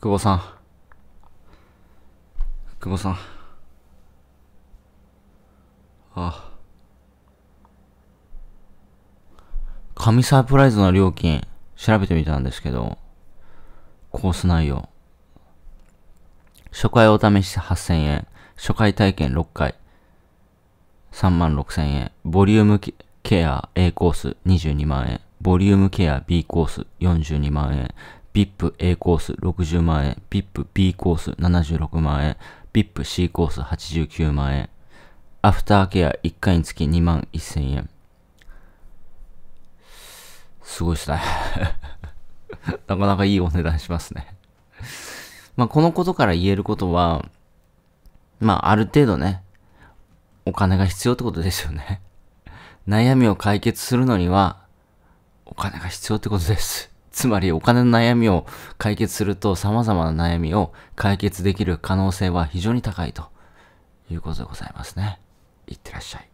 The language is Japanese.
久保さん。久保さん。ああ。神サプライズの料金、調べてみたんですけど、コース内容。初回お試し8000円。初回体験6回。3万6000円。ボリュームケア A コース22万円。ボリュームケア B コース42万円。VIP A コース60万円、VIPB コース76万円、VIPC コース89万円、アフターケア1回につき2万1000円。すごいですね。なかなかいいお値段しますね。まあ、このことから言えることは、まあ、ある程度ね、お金が必要ってことですよね。悩みを解決するのには、お金が必要ってことです。つまりお金の悩みを解決すると様々な悩みを解決できる可能性は非常に高いということでございますね。いってらっしゃい。